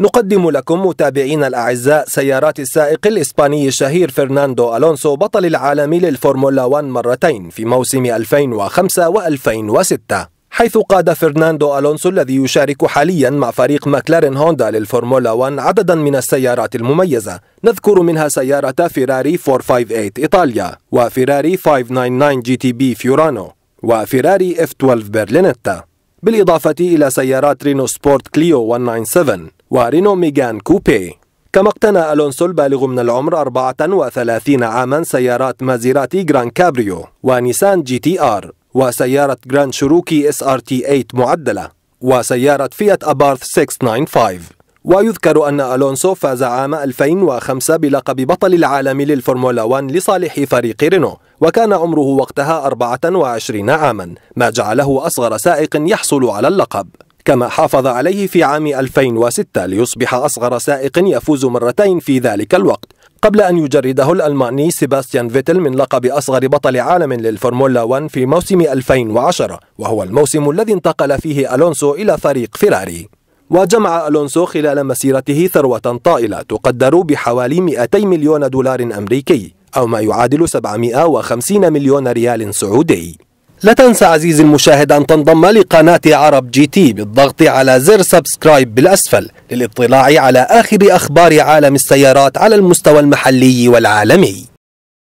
نقدم لكم متابعينا الأعزاء سيارات السائق الإسباني الشهير فرناندو ألونسو بطل العالم للفورمولا 1 مرتين في موسم 2005 و2006 حيث قاد فرناندو ألونسو الذي يشارك حاليا مع فريق ماكلارين هوندا للفورمولا 1 عددا من السيارات المميزة نذكر منها سيارة فيراري 458 إيطاليا وفيراري 599 جي تي بي فيورانو وفيراري F12 برلينتا بالإضافة إلى سيارات رينو سبورت كليو 197 ورينو ميغان كوبي كما اقتنى ألونسو البالغ من العمر 34 عاما سيارات مازيراتي جران كابريو ونيسان جي تي آر وسيارة جراند شروكي اس ار تي 8 معدلة وسيارة فيات أبارث 695 ويذكر أن ألونسو فاز عام 2005 بلقب بطل العالم للفورمولا 1 لصالح فريق رينو وكان عمره وقتها 24 عاما ما جعله أصغر سائق يحصل على اللقب كما حافظ عليه في عام 2006 ليصبح أصغر سائق يفوز مرتين في ذلك الوقت قبل أن يجرده الألماني سيباستيان فيتل من لقب أصغر بطل عالم للفورمولا 1 في موسم 2010 وهو الموسم الذي انتقل فيه ألونسو إلى فريق فيراري وجمع ألونسو خلال مسيرته ثروة طائلة تقدر بحوالي 200 مليون دولار أمريكي أو ما يعادل 750 مليون ريال سعودي لا تنسى عزيزي المشاهد أن تنضم لقناة عرب جي تي بالضغط على زر سبسكرايب بالأسفل للاطلاع على آخر أخبار عالم السيارات على المستوى المحلي والعالمي